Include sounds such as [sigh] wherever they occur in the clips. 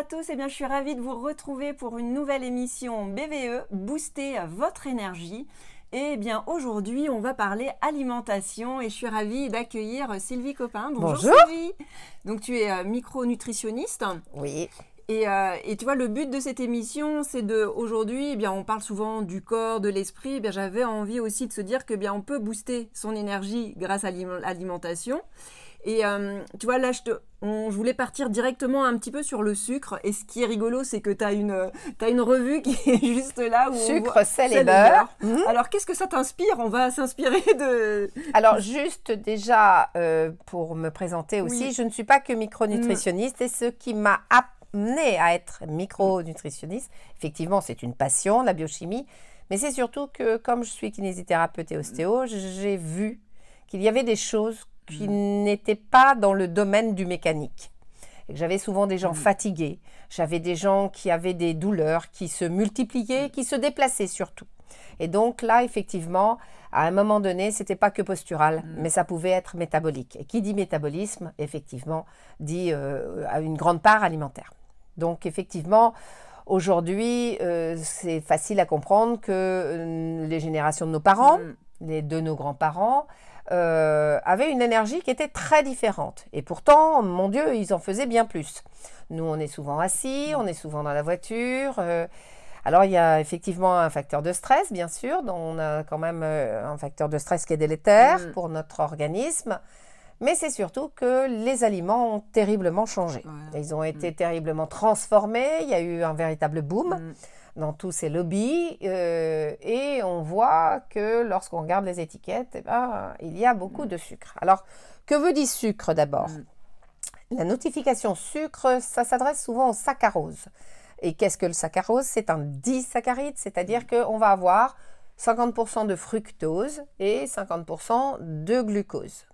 à tous, et eh bien, je suis ravie de vous retrouver pour une nouvelle émission BVE, Booster votre énergie. Et eh bien aujourd'hui, on va parler alimentation et je suis ravie d'accueillir Sylvie Copin. Bonjour, Sylvie. Donc tu es euh, micronutritionniste. Oui. Et, euh, et, tu vois, le but de cette émission, c'est de aujourd'hui, eh bien, on parle souvent du corps, de l'esprit. bien, j'avais envie aussi de se dire que bien, on peut booster son énergie grâce à l'alimentation. Et euh, tu vois, là, je, je, voulais partir directement un petit peu sur le sucre. Et ce qui est rigolo, c'est que tu as une, euh, une revue qui [laughs] est juste là où. Sucre, sel, et beurre. Mhm. Alors, qu'est-ce que ça t'inspire On va s'inspirer de. Alors, juste déjà, euh, pour me présenter aussi, je ne suis pas que micronutritionniste. Mm. Et ce qui m'a amené à être micronutritionniste, effectivement, c'est une passion, la biochimie. Mais c'est surtout que, comme je suis kinésithérapeute et ostéo, mm. j'ai vu qu'il y avait des choses qui n'étaient pas dans le domaine du mécanique. J'avais souvent des gens mmh. fatigués, j'avais des gens qui avaient des douleurs, qui se multipliaient, mmh. qui se déplaçaient surtout. Et donc là, effectivement, à un moment donné, c'était pas que postural, mmh. mais ça pouvait être métabolique. Et qui dit métabolisme, effectivement, dit euh, à une grande part alimentaire. Donc effectivement, aujourd'hui, euh, c'est facile à comprendre que euh, les générations de nos parents, les, de nos grands-parents, euh, avaient une énergie qui était très différente. Et pourtant, mon Dieu, ils en faisaient bien plus. Nous, on est souvent assis, on est souvent dans la voiture. Euh. alors, il y a effectivement un facteur de stress, bien sûr. Dont on a quand même euh, un facteur de stress qui est délétère mm. pour notre organisme. Mais c'est surtout que les aliments ont terriblement changé. Ils ont été mm. terriblement transformés. Il y a eu un véritable boom. Mm dans tous ces lobbies. Euh, et on voit que lorsqu'on regarde les étiquettes, eh ben, il y a beaucoup mm. de sucre. Alors, que veut dire sucre d'abord mm. La notification sucre, ça s'adresse souvent au saccharose. Et qu'est-ce que le saccharose C'est un disaccharide, c'est-à-dire mm. qu'on va avoir 50% de fructose et 50% de glucose.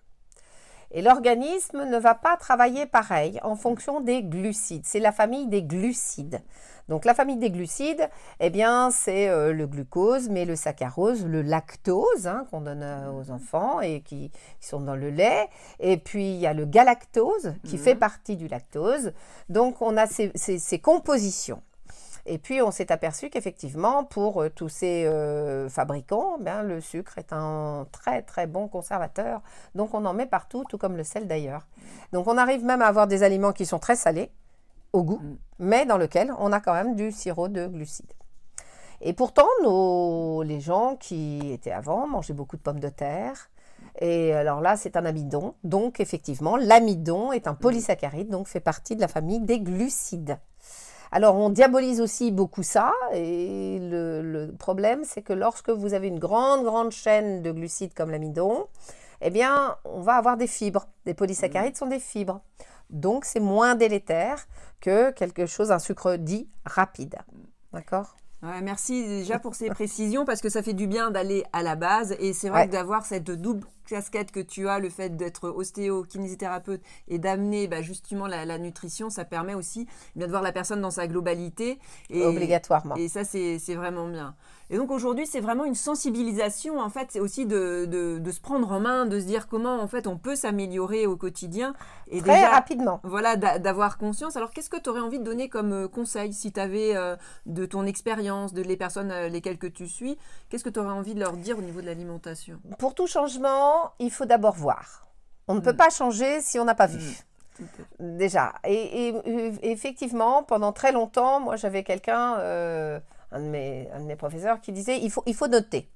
Et l'organisme ne va pas travailler pareil en fonction des glucides. C'est la famille des glucides. Donc la famille des glucides, eh bien c'est euh, le glucose, mais le saccharose, le lactose hein, qu'on donne euh, aux mmh. enfants et qui, sont dans le lait. Et puis il y a le galactose qui fait mmh. partie du lactose. Donc on a ces, compositions. Et puis, on s'est aperçu qu'effectivement, pour euh, tous ces fabricants, eh le sucre est un très, très bon conservateur. Donc, on en met partout, tout comme le sel d'ailleurs. Mmh. Donc, on arrive même à avoir des aliments qui sont très salés goût, mm. mais dans lequel on a quand même du sirop de glucides. Et pourtant, les gens qui étaient avant mangeaient beaucoup de pommes de terre. Et alors là, c'est un amidon. Donc, effectivement, l'amidon est un mm. polysaccharide, donc fait partie de la famille des glucides. Alors, on diabolise aussi beaucoup ça. Et le, problème, c'est que lorsque vous avez une grande, grande chaîne de glucides comme l'amidon, eh bien, on va avoir des fibres. Les polysaccharides mm. sont des fibres. Donc c'est moins délétère que quelque chose, un sucre dit rapide. D'accord merci déjà pour ces précisions parce que ça fait du bien d'aller à la base et c'est vrai d'avoir cette double casquette que tu as, le fait d'être ostéo, kinésithérapeute et d'amener bah, justement la, nutrition, ça permet aussi eh bien de voir la personne dans sa globalité. Et, Obligatoirement. Et ça, c'est vraiment bien. Et donc aujourd'hui, c'est vraiment une sensibilisation, en fait, c'est aussi de, de, se prendre en main, de se dire comment, en fait, on peut s'améliorer au quotidien. Et Très déjà, rapidement. Voilà, d'avoir conscience. Alors, qu'est-ce que tu aurais envie de donner comme euh, conseil si tu avais euh, de ton expérience, de les personnes euh, lesquelles que tu suis, qu'est-ce que tu aurais envie de leur dire au niveau de l'alimentation Pour tout changement, il faut d'abord voir. On ne peut mm. pas changer si on n'a pas vu. Mm. Déjà. Et, effectivement, pendant très longtemps, moi j'avais quelqu'un, euh, un, de mes, professeurs, qui disait il faut, il faut noter.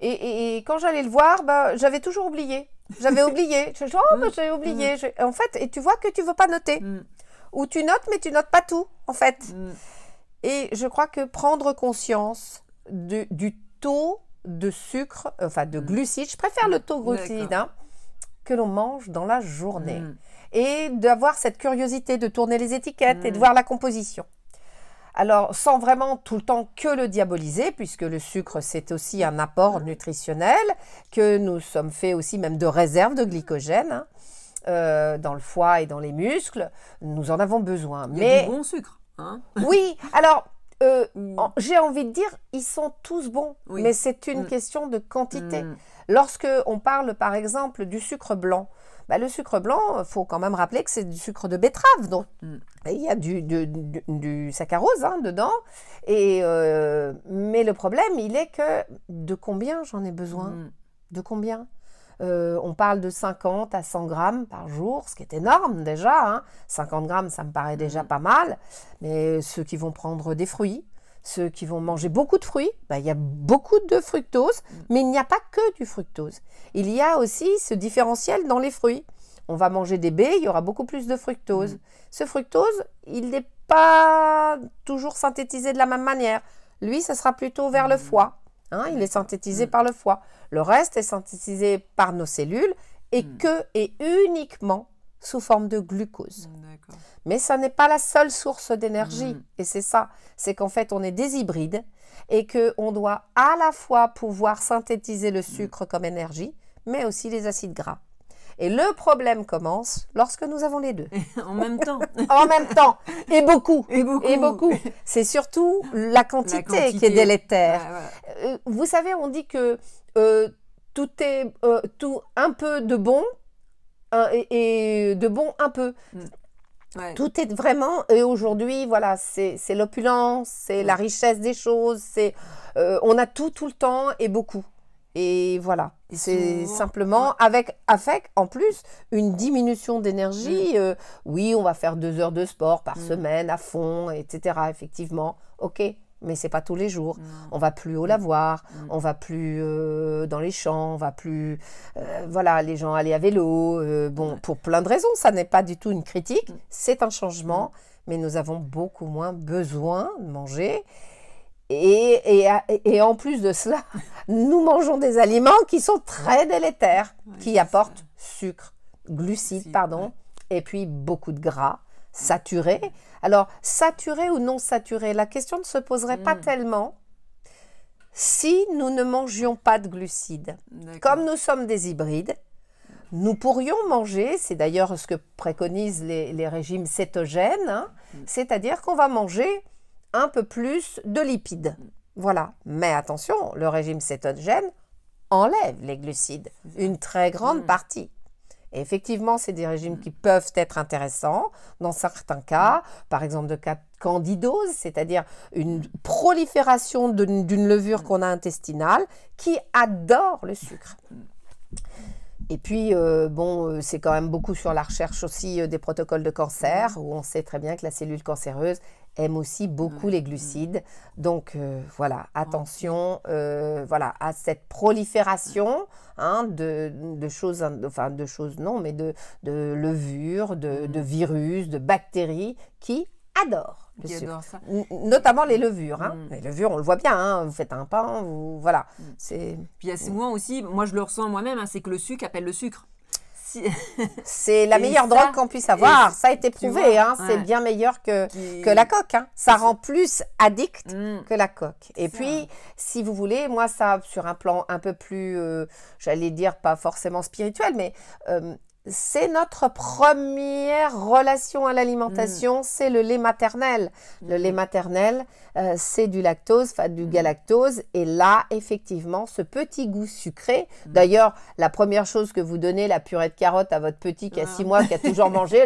Et, quand j'allais le voir, bah, j'avais toujours oublié. J'avais oublié. [laughs] Je dis, oh, ben, mm. j'ai oublié. En fait, et tu vois que tu ne veux pas noter. Ou tu notes, mais tu notes pas tout, en fait. Et je crois que prendre conscience du taux de sucre, enfin de mm. glucides, je préfère le taux glucide, hein, que l'on mange dans la journée. Mm. Et d'avoir cette curiosité de tourner les étiquettes et de mm. voir la composition. Alors, sans vraiment tout le temps que le diaboliser, puisque le sucre, c'est aussi un apport nutritionnel, que nous sommes faits aussi même de réserves de glycogène. Hein, euh, dans le foie et dans les muscles, nous en avons besoin. mais... bon sucre. Hein. oui, alors euh, mm. j'ai envie de dire, ils sont tous bons, mais c'est une mm. question de quantité. Mm. Lorsqu'on parle, par exemple, du sucre blanc, bah, le sucre blanc, faut quand même rappeler que c'est du sucre de betterave, donc il y a du, saccharose hein, dedans. Et euh, mais le problème, il est que de combien j'en ai besoin De combien euh, on parle de 50 à 100 grammes par jour, ce qui est énorme déjà. 50 hein. grammes, ça me paraît déjà mm. pas mal. Mais euh, ceux qui vont prendre des fruits, ceux qui vont manger beaucoup de fruits, bah, il y a beaucoup de fructose, mm. mais il n'y a pas que du fructose. Il y a aussi ce différentiel dans les fruits. On va manger des baies, il y aura beaucoup plus de fructose. Mm. Ce fructose, il n'est pas toujours synthétisé de la même manière. Lui, ça sera plutôt vers le foie. Hein, il mm. est synthétisé mm. par le foie. Le reste est synthétisé par nos cellules et mm. que et uniquement sous forme de glucose. Mais ça n'est pas la seule source d'énergie. Et c'est ça, c'est qu'en fait on est des hybrides et qu'on doit à la fois pouvoir synthétiser le sucre comme énergie, mais aussi les acides gras. Et le problème commence lorsque nous avons les deux. [laughs] en même temps. [laughs] en même temps. Et beaucoup. Et beaucoup. Et beaucoup. C'est surtout la quantité, qui est délétère. Euh, vous savez, on dit que euh, tout est euh, tout un peu de bon et, de bon un peu. Mm. Tout est vraiment et aujourd'hui voilà c'est l'opulence c'est la mm. richesse des choses c'est on a tout tout le temps et beaucoup et voilà, c'est simplement avec, avec en plus une diminution d'énergie. Mm. Euh, oui, on va faire deux heures de sport par mm. semaine à fond, etc. Effectivement, ok, mais c'est pas tous les jours. On va plus au lavoir, mm. on va plus euh, dans les champs, on va plus, euh, voilà, les gens aller à vélo. bon, pour plein de raisons, ça n'est pas du tout une critique, c'est un changement, mais nous avons beaucoup moins besoin de manger et, en plus de cela, [laughs] nous mangeons des aliments qui sont très délétères, qui apportent sucre, glucides, pardon, et puis beaucoup de gras saturés. Alors, saturé ou non saturé, la question ne se poserait pas hmm. tellement si nous ne mangions pas de glucides. Comme nous sommes des hybrides, nous pourrions manger, c'est d'ailleurs ce que préconisent les, régimes cétogènes, hein, hmm. c'est-à-dire qu'on va manger un peu plus de lipides. Voilà. Mais attention, le régime cétogène enlève les glucides, une très grande mm. partie. effectivement, c'est des régimes qui mm. peuvent être intéressants dans certains cas, par exemple de cas candidose, c'est-à-dire une prolifération d'une levure mm. qu'on a intestinale qui adore le sucre. Et puis, euh, bon, euh, c'est quand même beaucoup sur la recherche aussi euh, des protocoles de cancer, où on sait très bien que la cellule cancéreuse aiment aussi beaucoup les glucides. Mm. Donc euh, voilà, attention euh, voilà, à cette prolifération hein, de, de, choses, hein, enfin de choses non, mais de, de levures, de, mm-hmm. virus, de bactéries qui adorent le sucre. Ça. Notamment les levures. Hein. Mm. Les levures, on le voit bien, vous faites un pain, vous... voilà. Mm. c'est Puis à y ce aussi, moi je le ressens moi-même, c'est que le sucre appelle le sucre c'est la meilleure drogue qu'on puisse avoir. Ça a été prouvé. Hein. C'est bien meilleur que, que la coque. Hein. Ça rend plus addict mm. que la coque. Et puis, si vous voulez, moi, ça, sur un plan un peu plus, euh, j'allais dire, pas forcément spirituel, mais euh, c'est notre première relation à l'alimentation, mm. c'est le lait maternel. Mm-hmm. Le lait maternel, euh, c'est du lactose, enfin du mm. galactose, et là, effectivement, ce petit goût sucré. Mm. D'ailleurs, la première chose que vous donnez, la purée de carotte à votre petit qui a six ah. mois, qui a toujours [laughs] mangé,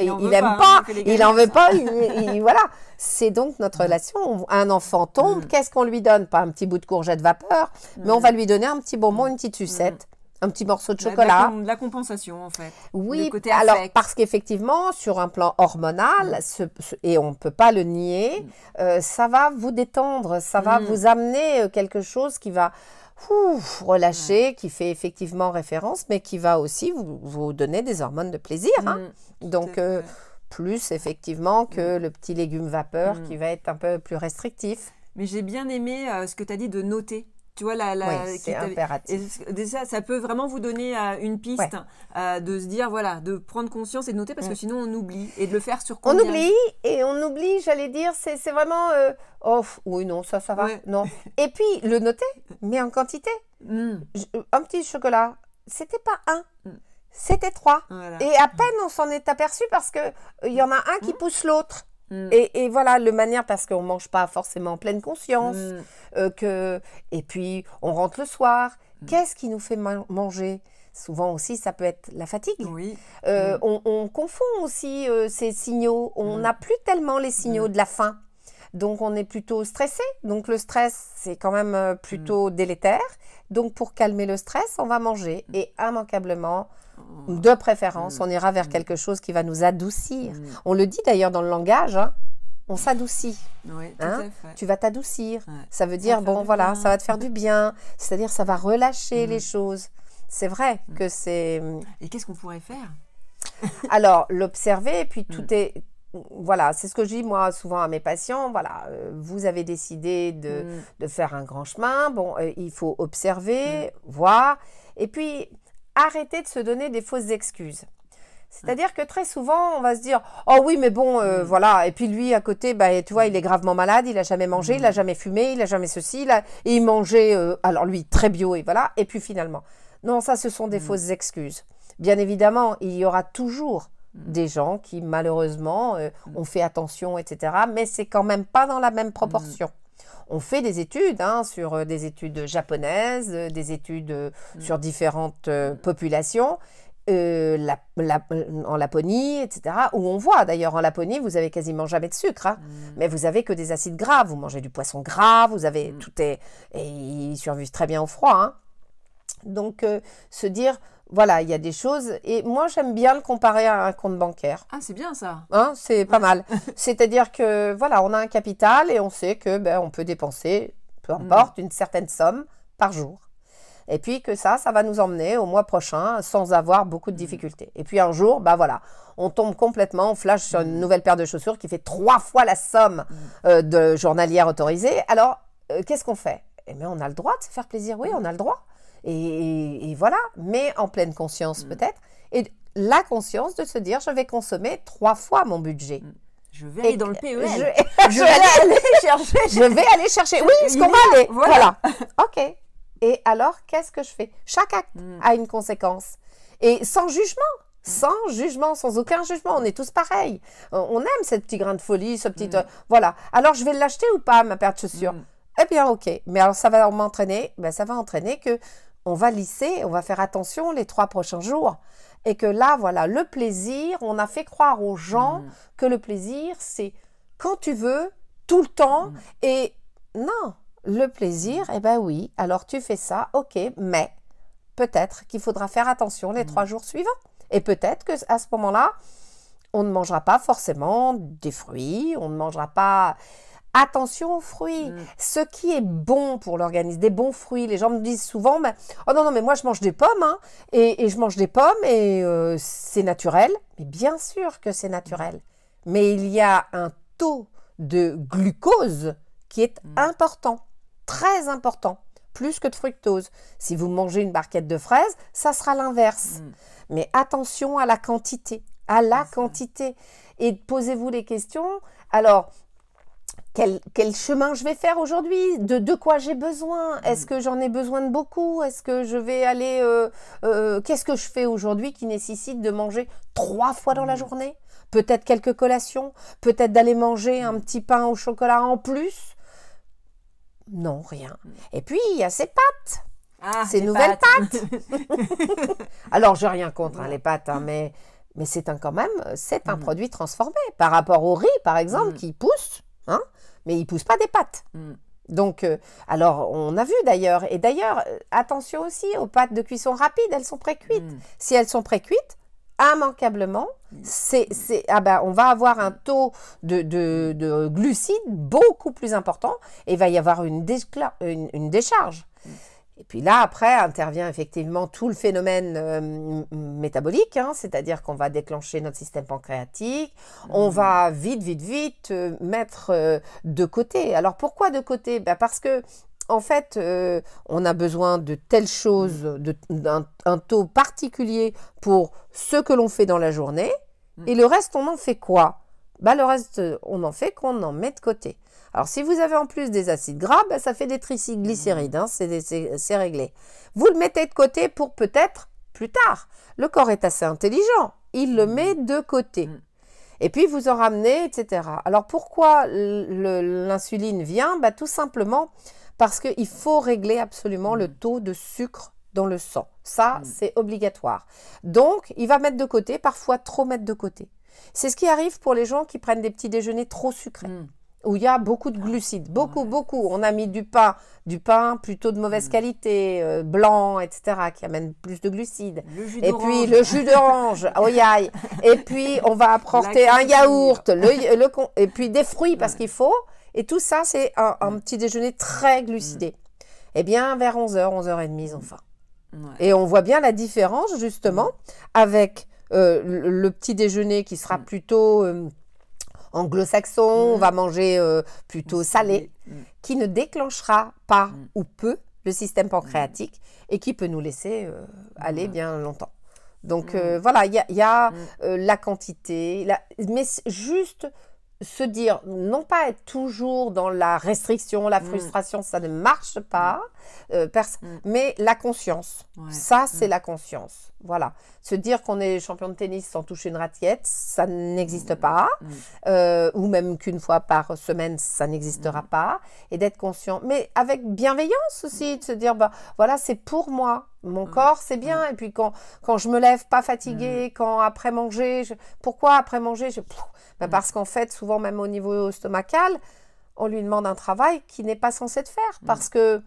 il, n'aime pas, il n'en veut pas, il, voilà. C'est donc notre relation. Un enfant tombe, qu'est-ce qu'on lui donne Pas un petit bout de courgette vapeur, mais on va lui donner un petit bonbon, une petite sucette un petit morceau de chocolat. la, compensation, en fait. Oui, alors parce qu'effectivement, sur un plan hormonal, mm. et on ne peut pas le nier, mm. euh, ça va vous détendre, ça va mm. vous amener euh, quelque chose qui va relâcher, qui fait effectivement référence, mais qui va aussi vous, donner des hormones de plaisir. Hein. Donc, euh, plus effectivement que le petit légume vapeur qui va être un peu plus restrictif. Mais j'ai bien aimé ce que tu as dit de noter tu vois, la, la ça, peut vraiment vous donner euh, une piste euh, de se dire, voilà, de prendre conscience et de noter parce que mm. sinon on oublie et de le faire sur combien On oublie et on oublie, j'allais dire, c'est vraiment, euh, oui, non, ça, ça va, non. [laughs] et puis le noter, mais en quantité. Mm. Un petit chocolat, c'était pas un. Mm. c'était trois. Et à peine on s'en est aperçu parce que il y en a un qui pousse l'autre. Mm. Et, voilà, le manière parce qu'on ne mange pas forcément en pleine conscience, mm. euh, que, et puis on rentre le soir. Mm. Qu'est-ce qui nous fait manger Souvent aussi, ça peut être la fatigue. Euh, on, confond aussi euh, ces signaux. On n'a plus tellement les signaux de la faim. Donc on est plutôt stressé. Donc le stress, c'est quand même plutôt délétère. Donc pour calmer le stress, on va manger. Et immanquablement, de préférence, on ira vers quelque chose qui va nous adoucir. Mm. On le dit d'ailleurs dans le langage, hein, on s'adoucit. Oui, hein Tu vas t'adoucir. Ça veut dire, bon, voilà, ça va te faire du bien. C'est-à-dire, ça va relâcher mm. les choses. C'est vrai mm. que c'est... Et qu'est-ce qu'on pourrait faire [laughs] Alors, l'observer, et puis tout est... Voilà, c'est ce que je dis moi souvent à mes patients. Voilà, euh, vous avez décidé de, faire un grand chemin. Bon, euh, il faut observer, voir. Et puis, arrêter de se donner des fausses excuses. C'est-à-dire mm. que très souvent, on va se dire Oh oui, mais bon, euh, mm. voilà. Et puis lui, à côté, bah, tu vois, mm. il est gravement malade, il a jamais mangé, il a jamais fumé, il a jamais ceci, il, et il mangeait, euh, alors lui, très bio, et voilà. Et puis finalement, non, ça, ce sont des fausses excuses. Bien évidemment, il y aura toujours des gens qui, malheureusement, euh, ont fait attention, etc. Mais c'est quand même pas dans la même proportion on fait des études hein, sur euh, des études japonaises, euh, des études euh, mm. sur différentes populations. en Laponie, etc., où on voit d'ailleurs en Laponie, vous avez quasiment jamais de sucre, hein. mm. mais vous avez que des acides gras. Vous mangez du poisson gras, vous avez mm. tout est et ils survivent très bien au froid. Hein. Donc se dire voilà, il y a des choses. Et moi, j'aime bien le comparer à un compte bancaire. Ah, c'est bien ça. Hein, c'est pas mal. [laughs] C'est-à-dire que, voilà, on a un capital et on sait que ben, on peut dépenser, peu mm. importe, une certaine somme par jour. Et puis que ça, ça va nous emmener au mois prochain sans avoir beaucoup de mm. difficultés. Et puis un jour, ben voilà, on tombe complètement, on flash sur une mm. nouvelle paire de chaussures qui fait trois fois la somme euh, de journalière autorisée. Alors, euh, qu'est-ce qu'on fait Eh bien, on a le droit de se faire plaisir. Oui, on a le droit et, voilà, mais en pleine conscience mm. peut-être. Et la conscience de se dire, je vais consommer trois fois mon budget. Mm. Je vais aller dans le PEL. [laughs] Je, vais [laughs] aller, [laughs] chercher. Je vais aller chercher. Oui, ce qu'on va aller. Voilà. OK. Et alors, qu'est-ce que je fais Chaque acte mm. a une conséquence. Et sans jugement sans jugement, sans aucun jugement. On est tous pareils. On aime ce petit grain de folie, ce petit... Euh, voilà. Alors, je vais l'acheter ou pas, ma paire de chaussures Eh bien, ok. Mais alors, ça va m'entraîner ben, Ça va entraîner que on va lisser, on va faire attention les trois prochains jours. Et que là, voilà, le plaisir, on a fait croire aux gens mm. que le plaisir, c'est quand tu veux, tout le temps. Mm. Et non, le plaisir, mm. eh ben oui, alors tu fais ça, ok, mais peut-être qu'il faudra faire attention les trois jours suivants. Et peut-être que à ce moment-là, on ne mangera pas forcément des fruits, on ne mangera pas attention aux fruits, mm. ce qui est bon pour l'organisme, des bons fruits. Les gens me disent souvent, mais oh non, non, mais moi je mange des pommes, hein. et, je mange des pommes, et euh, c'est naturel. Mais bien sûr que c'est naturel. Mais il y a un taux de glucose qui est mm. important, très important, plus que de fructose. Si vous mangez une barquette de fraises, ça sera l'inverse. Mm. Mais attention à la quantité, à la quantité. Et posez-vous les questions. Alors, quel, chemin je vais faire aujourd'hui, de, de, quoi j'ai besoin, mm. est-ce que j'en ai besoin de beaucoup, est-ce que je vais aller, euh, euh, qu'est-ce que je fais aujourd'hui qui nécessite de manger trois fois dans la mm. journée, peut-être quelques collations, peut-être d'aller manger un mm. petit pain au chocolat en plus. Non, rien. Et puis, il y a ces pâtes. Ah, ces nouvelles pâtes. [laughs] Alors, Alors, n'ai rien contre hein, les pâtes, hein, mais, mais c'est quand même, c'est un produit transformé par rapport au riz, par exemple, qui pousse. Hein mais ils poussent pas des pâtes. Mm. Donc, euh, alors, on a vu d'ailleurs, et d'ailleurs, euh, attention aussi aux pâtes de cuisson rapide, elles sont pré-cuites. Mm. Si elles sont pré-cuites, immanquablement, c'est, ah ben, on va avoir un taux de, de, glucides beaucoup plus important et il va y avoir une, décharge. Mm. Et puis là, après, intervient effectivement tout le phénomène euh, métabolique, hein, c'est-à-dire qu'on va déclencher notre système pancréatique, on mmh. va vite, vite, vite euh, mettre euh, de côté. Alors pourquoi de côté ben Parce que en fait, on a besoin de telles choses, mmh. d'un taux particulier pour ce que l'on fait dans la journée. Mmh. Et le reste, on en fait quoi ben Le reste, on en fait qu'on en met de côté. Alors si vous avez en plus des acides gras, ben, ça fait des triglycérides, hein, c'est réglé. Vous le mettez de côté pour peut-être plus tard. Le corps est assez intelligent, il le met mm. de côté. Mm. Et puis vous en ramenez, etc. Alors pourquoi l'insuline vient ben, Tout simplement parce qu'il faut régler absolument le mm. taux de sucre dans le sang. Ça, c'est obligatoire. Donc, il va mettre de côté, parfois trop mettre de côté. C'est ce qui arrive pour les gens qui prennent des petits déjeuners trop sucrés où il y a beaucoup de glucides, ah, beaucoup, beaucoup. On a mis du pain, du pain plutôt de mauvaise mm. qualité, euh, blanc, etc., qui amène plus de glucides. et puis le jus d'orange, oh [laughs] Et puis on va apporter un yaourt, le, et puis des fruits parce qu'il faut. Et tout ça, c'est un, mm. petit déjeuner très glucidé. Mm. Eh bien, vers 11h, 11h30, enfin. Et on voit bien la différence, justement, avec euh, le, petit déjeuner qui sera plutôt... Euh, anglo-saxon, on mm. va manger euh, plutôt mm. salé, mm. qui ne déclenchera pas ou peu le système pancréatique et qui peut nous laisser euh, aller bien longtemps. Donc euh, voilà, il y a, la quantité, mais juste se dire, non pas être toujours dans la restriction, la mm. frustration, ça ne marche pas, mm. euh, mm. mais la conscience. Ça, c'est la conscience. Voilà. Se dire qu'on est champion de tennis sans toucher une raquette, ça n'existe pas. Euh, ou même qu'une fois par semaine, ça n'existera pas. Et d'être conscient. Mais avec bienveillance aussi, de se dire, bah, voilà, c'est pour moi mon mmh. corps, c'est bien. Mmh. Et puis quand, quand je me lève pas fatiguée, mmh. quand après manger, pourquoi après manger je... Bah, parce qu'en fait, souvent même au niveau stomacal, on lui demande un travail qui n'est pas censé de faire parce que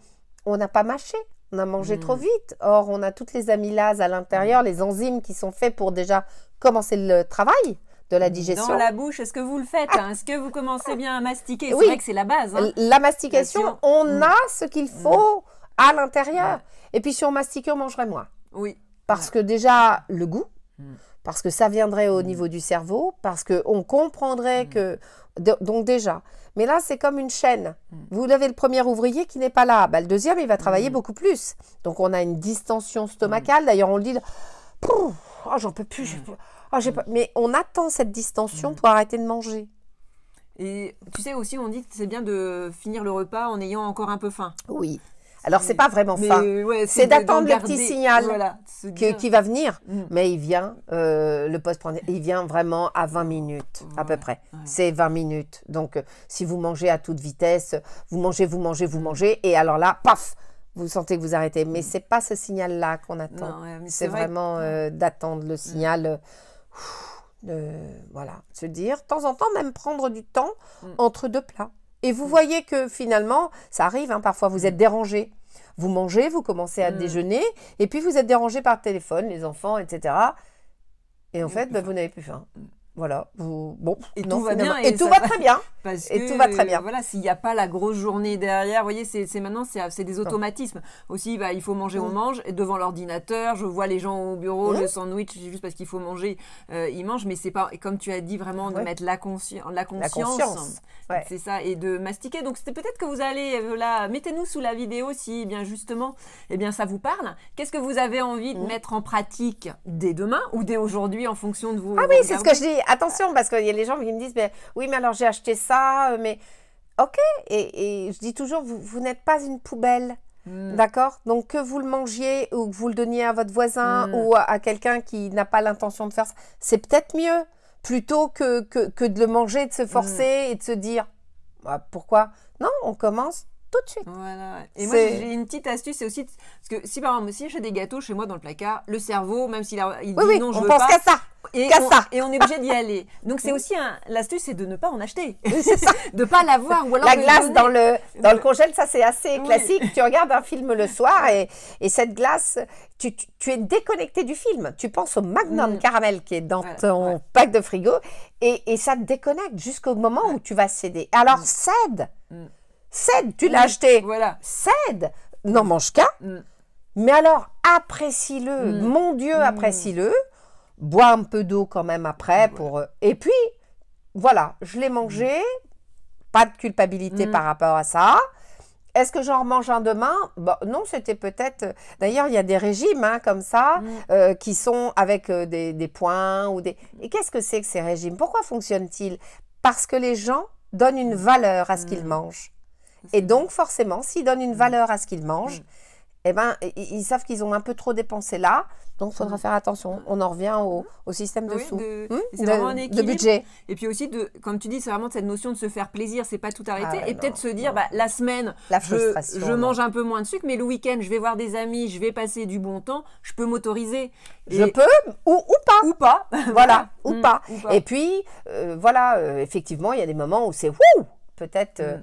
on n'a pas mâché, on a mangé trop vite. Or, on a toutes les amylases à l'intérieur, les enzymes qui sont faites pour déjà commencer le travail de la digestion. Dans la bouche, est-ce que vous le faites hein? Est-ce que vous commencez bien à mastiquer C'est oui. vrai que c'est la base. Hein. La mastication, on a ce qu'il faut à l'intérieur. Et puis si on mastiquer, on mangerait moins. Oui. Parce que déjà, le goût, hmm. parce que ça viendrait au hmm. niveau du cerveau, parce qu'on comprendrait hmm. que... donc déjà. Mais là, c'est comme une chaîne. Vous avez le premier ouvrier qui n'est pas là. Bah, le deuxième, il va travailler beaucoup plus. Donc on a une distension stomacale. D'ailleurs, on le dit... Oh, j'en peux plus. Oh, Mais on attend cette distension pour arrêter de manger. Et tu sais aussi, on dit que c'est bien de finir le repas en ayant encore un peu faim. Oui. Alors c'est pas vraiment fin. c'est d'attendre le petit signal qui va venir, mm. mais il vient euh, le poste il vient vraiment à 20 minutes à peu près. C'est 20 minutes. Donc euh, si vous mangez à toute vitesse, vous mangez, vous mangez, vous mm. mangez et alors là paf, vous sentez que vous arrêtez, mais mm. c'est pas ce signal là qu'on attend. c'est vraiment euh, d'attendre le signal voilà, se dire de temps en temps même prendre du temps entre deux plats. Et vous voyez que finalement, ça arrive, hein, parfois vous mm. êtes dérangé. Vous mangez, vous commencez à mm. déjeuner, et puis vous êtes dérangé par téléphone, les enfants, etc. Et en fait, bah, vous n'avez plus faim. Mm. Voilà. Vous... Bon. Et tout va bien. Et, tout va, très bien. [laughs] Parce et que, tout va très bien. Voilà, s'il n'y a pas la grosse journée derrière, vous voyez, c'est maintenant, c'est des automatismes. Aussi, bah, il faut manger, on mm. mange. Et devant l'ordinateur, je vois les gens au bureau, le mm. sandwich, juste parce qu'il faut manger, euh, ils mangent. Mais c'est pas, comme tu as dit, vraiment de mettre la, conscience. La conscience. C'est ça, et de mastiquer. Donc, c'était peut-être que vous allez, voilà euh, mettez-nous sous la vidéo si, eh bien justement, eh bien, ça vous parle. Qu'est-ce que vous avez envie de mm. mettre en pratique dès demain ou dès aujourd'hui en fonction de vous Ah oui, c'est ce que je dis attention, parce qu'il y a les gens qui me disent, mais, oui, mais alors j'ai acheté ça, euh, mais ok. Et, je dis toujours, vous, n'êtes pas une poubelle. Hmm. D'accord Donc que vous le mangiez ou que vous le donniez à votre voisin hmm. ou à, quelqu'un qui n'a pas l'intention de faire ça, c'est peut-être mieux plutôt que, que, de le manger, de se forcer hmm. et de se dire bah, pourquoi. Non, on commence tout de suite. Voilà. Et moi, j'ai une petite astuce, c'est aussi parce que si par exemple, si j'ai des gâteaux chez moi dans le placard, le cerveau, même s'il il dit oui, non, je on pense qu'à ça. Et on, ça. et on est obligé d'y aller. [laughs] Donc c'est aussi un l'astuce, c'est de ne pas en acheter, [laughs] de pas l'avoir la glace dans le dans le congèle, ça c'est assez classique. Tu regardes un film le soir et, cette glace, tu, es déconnecté du film. Tu penses au Magnum mm. caramel qui est dans ton pack de frigo et, ça te déconnecte jusqu'au moment où tu vas céder. Alors mm. cède. Mm. Cède, tu l'as acheté. Voilà. Cède, n'en mange qu'un. Mm. Mais alors, apprécie-le. Mm. Mon Dieu, mm. apprécie-le. Bois un peu d'eau quand même après. pour. Euh, et puis, voilà, je l'ai mangé. Pas de culpabilité par rapport à ça. Est-ce que j'en remange un demain bah, Non, c'était peut-être. D'ailleurs, il y a des régimes hein, comme ça euh, qui sont avec euh, des, des points ou des. Et qu'est-ce que c'est que ces régimes Pourquoi fonctionnent-ils Parce que les gens donnent une valeur à ce qu'ils mangent. Et donc, forcément, s'ils donnent une mm. valeur à ce qu'ils mm. mangent, eh ben, ils savent qu'ils ont un peu trop dépensé là, donc il faudra mm. faire attention. On en revient au, système de oui, sous, de, hmm? budget. Et puis aussi, de, comme tu dis, c'est vraiment cette notion de se faire plaisir, c'est pas tout ah arrêter. et peut-être se dire, bah, la semaine, je, mange un peu moins de sucre, mais le week-end, je vais voir des amis, je vais passer du bon temps, je peux m'autoriser. Je peux, ou, ou, pas. Ou pas. [laughs] voilà, [laughs] ou, pas. Et puis, euh, voilà, euh, effectivement, il y a des moments où c'est, peut-être... Euh,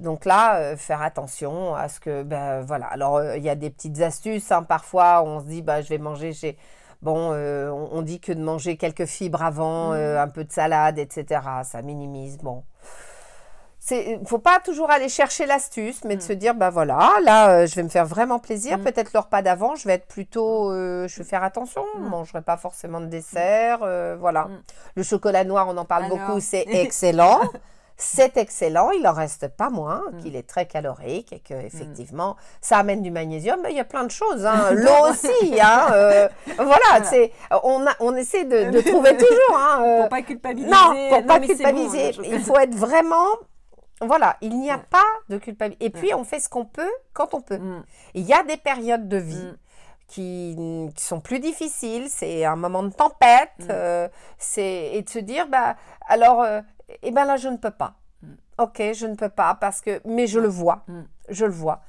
donc là, euh, faire attention à ce que, ben voilà. Alors, euh, il y a des petites astuces. Hein. parfois, on se dit, bah, je vais manger chez. Bon, euh, on, dit que de manger quelques fibres avant, mm. un peu de salade, etc. Ça minimise. Bon. Il ne faut pas toujours aller chercher l'astuce, mais de mm. se dire, ben, voilà, là, je vais me faire vraiment plaisir. Mm. Peut-être le repas d'avant, je vais être plutôt. je vais faire attention. Je ne mangerai pas forcément de dessert. voilà. Le chocolat noir, on en parle ah beaucoup, c'est [laughs] excellent. C'est excellent, il n'en reste pas moins, mm. qu'il est très calorique et qu'effectivement, mm. effectivement ça amène du magnésium. Mais il y a plein de choses, hein. [laughs] l'eau aussi. Hein, euh, voilà, ah. C'est, on, a, on essaie de, trouver toujours. Hein, ne [laughs] pour euh, pas culpabiliser. Non, pour pas culpabiliser. Hein, il faut être vraiment voilà, il n'y a pas de culpabilité. Et puis, on fait ce qu'on peut quand on peut. Mm. Il y a des périodes de vie qui, sont plus difficiles. C'est un moment de tempête. Euh, c'est et de se dire, bah, alors, eh bien là, je ne peux pas. Mm. Ok, je ne peux pas parce que, mais je mm. le vois, mm. je le vois.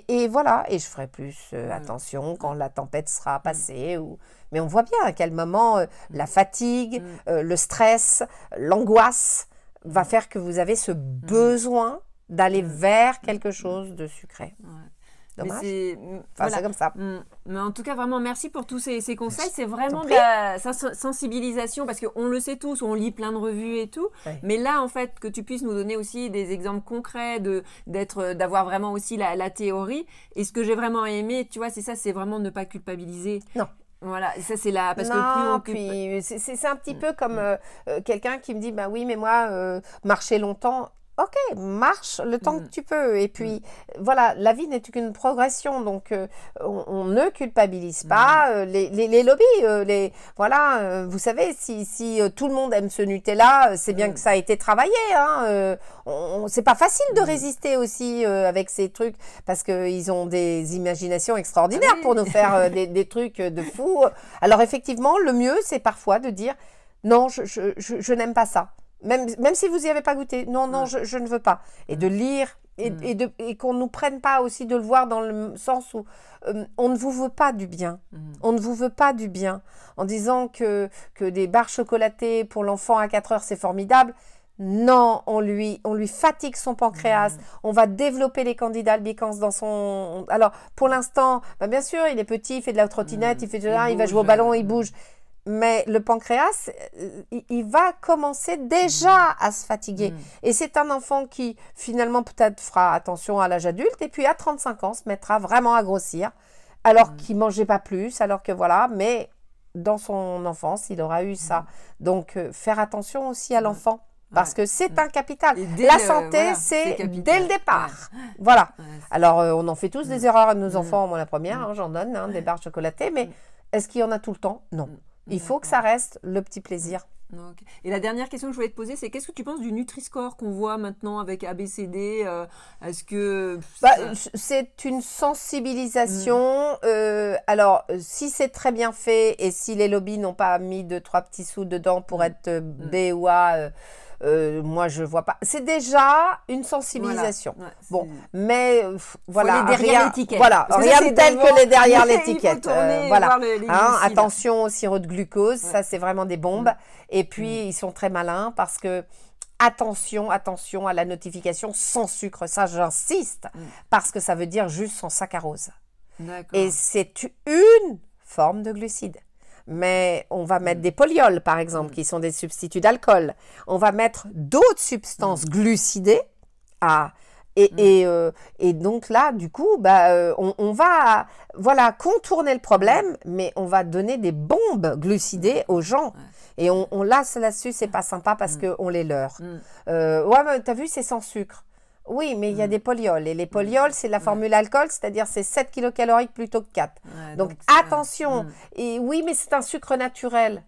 Et, voilà, et je ferai plus euh, attention quand la tempête sera passée. Ou... Mais on voit bien à quel moment euh, la fatigue, euh, le stress, l'angoisse va faire que vous avez ce besoin d'aller vers quelque chose de sucré comme ça. Mm. Mais en tout cas, vraiment, merci pour tous ces, conseils. C'est vraiment de la sensibilisation parce qu'on le sait tous, on lit plein de revues et tout. Mais là, en fait, que tu puisses nous donner aussi des exemples concrets d'avoir vraiment aussi la, théorie. Et ce que j'ai vraiment aimé, tu vois, c'est ça, c'est vraiment ne pas culpabiliser. Non. Voilà, ça c'est la parce que puis c'est un petit mm. peu comme mm. euh, euh, quelqu'un qui me dit bah oui mais moi euh, marcher longtemps Ok, marche le temps que mm. tu peux. Et puis, mm. voilà, la vie n'est qu'une progression. Donc, euh, on, ne culpabilise pas. Mm. Euh, les, les, les, lobbies, euh, les, voilà, vous savez, si, si tout le monde aime ce Nutella, c'est bien que ça a été travaillé. Hein, on, c'est pas facile de résister aussi avec ces trucs parce qu'ils ont des imaginations ah extraordinaires pour nous faire des, trucs de fou. Alors, effectivement, le mieux, c'est parfois de dire non, je, je, je n'aime pas ça. Même, si vous n'y avez pas goûté. Non, non, je, ne veux pas. Et de lire, et, et, qu'on ne nous prenne pas aussi de le voir dans le sens où euh, on ne vous veut pas du bien. Mm. On ne vous veut pas du bien. En disant que, que des barres chocolatées pour l'enfant à 4 heures, c'est formidable. Non, on lui, on lui fatigue son pancréas. Mm. On va développer les candidats albicans dans son. Alors, pour l'instant, bah bien sûr, il est petit, il fait de la trottinette, mm. il fait de là, il va jouer au ballon, il bouge mais le pancréas, euh, il va commencer déjà mm. à se fatiguer. Mm. Et c'est un enfant qui, finalement, peut-être fera attention à l'âge adulte et puis à 35 ans se mettra vraiment à grossir, alors qu'il mm. qu'il mangeait pas plus, alors que voilà, mais dans son enfance, il aura eu ça. Donc, euh, faire attention aussi à l'enfant. Parce que c'est un capital. La santé, c'est dès le départ. [laughs] Voilà. alors, euh, on en fait tous des erreurs à nos enfants, moi la première, hein, j'en donne, hein, des barres chocolatées, mais est-ce qu'il y en a tout le temps Non. Il faut que ça reste le petit plaisir. Et la dernière question que je voulais te poser, c'est qu'est-ce que tu penses du Nutri-Score qu'on voit maintenant avec ABCD euh, Est-ce que bah, c'est une sensibilisation hmm. euh, Alors, euh, si c'est très bien fait et si les lobbies n'ont pas mis deux trois petits sous dedans pour hmm. être hmm. B ou A. Euh, moi je vois pas. C'est déjà une sensibilisation. bon, mais euh, voilà, derrière l'étiquette. Voilà, rien de tel que les derrière [laughs] l'étiquette. Euh, voilà. Hein, attention au sirop de glucose, ça c'est vraiment des bombes. Mm. Et puis mm. ils sont très malins parce que attention, attention à la notification sans sucre. Ça, j'insiste, mm. parce que ça veut dire juste sans saccharose. Et c'est une forme de glucide mais on va mettre mm. des polyols, par exemple, mm. qui sont des substituts d'alcool. On va mettre d'autres substances mm. glucidées à... Euh, et, donc là, du coup, bah, euh, on, va voilà contourner le problème, mais on va donner des bombes glucidées aux gens. Et on, on lasse là-dessus, c'est pas sympa parce qu'on les leur Euh, ouais, tu t'as vu, c'est sans sucre. Oui, mais il y a mm. des polioles. Et les mm. polioles, c'est la formule alcool, c'est-à-dire c'est 7 kilocaloriques plutôt que 4. donc, attention. Mm. Et oui, mais c'est un sucre naturel.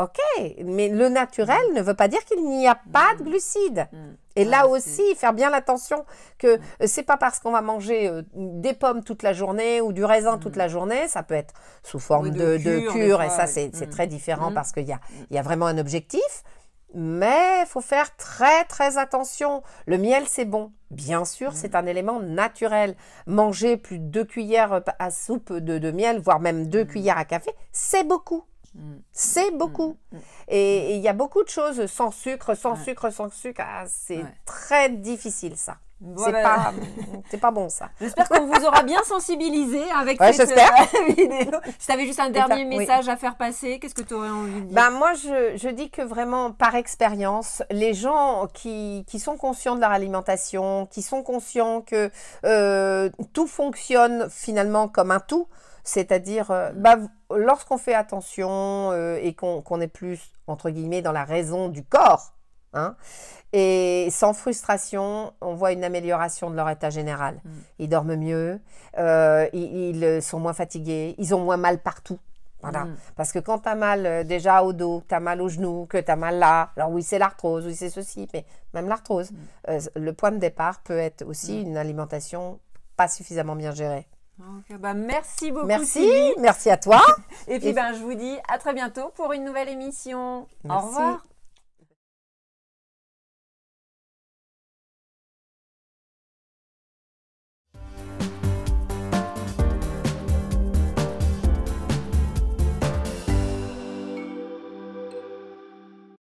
OK, mais le naturel ne veut pas dire qu'il n'y a pas de glucides. Et là aussi, faire bien l'attention que euh, c'est pas parce qu'on va manger euh, des pommes toute la journée ou du raisin toute la journée, ça peut être sous forme de, cure, et ça c'est très différent parce qu'il y a, vraiment un objectif. Mais il faut faire très très attention. Le miel, c'est bon. Bien sûr, c'est un élément naturel. Manger plus de deux cuillères euh, à soupe de, miel, voire même deux mm. cuillères à café, c'est beaucoup. Mm. C'est mm. beaucoup. Et il y a beaucoup de choses sans sucre, sans sucre, sans sucre. Ah, c'est très difficile ça. C'est pas, bon ça. J'espère qu'on vous aura bien sensibilisé avec cette [laughs] vidéo. Si tu avais juste un dernier message à faire passer, qu'est-ce que tu aurais envie de dire bah, Moi, je, dis que vraiment, par expérience, les gens qui, sont conscients de leur alimentation, qui sont conscients que euh, tout fonctionne finalement comme un tout, c'est-à-dire, euh, bah, lorsqu'on fait attention euh, et qu'on est plus, entre guillemets, dans la raison du corps, Hein. et sans frustration, on voit une amélioration de leur état général. Mm. Ils dorment mieux, euh, ils, euh, sont moins fatigués, ils ont moins mal partout. Voilà. Mm. Parce que quand tu as mal euh, déjà au dos, tu as mal au genou, que tu as mal là, alors oui, c'est l'arthrose, oui, c'est ceci, mais même l'arthrose, mm. le point de départ peut être aussi une alimentation pas suffisamment bien gérée. Bah, merci beaucoup. Merci, merci à toi. [laughs] Et puis Ben, je vous dis à très bientôt pour une nouvelle émission. Au revoir.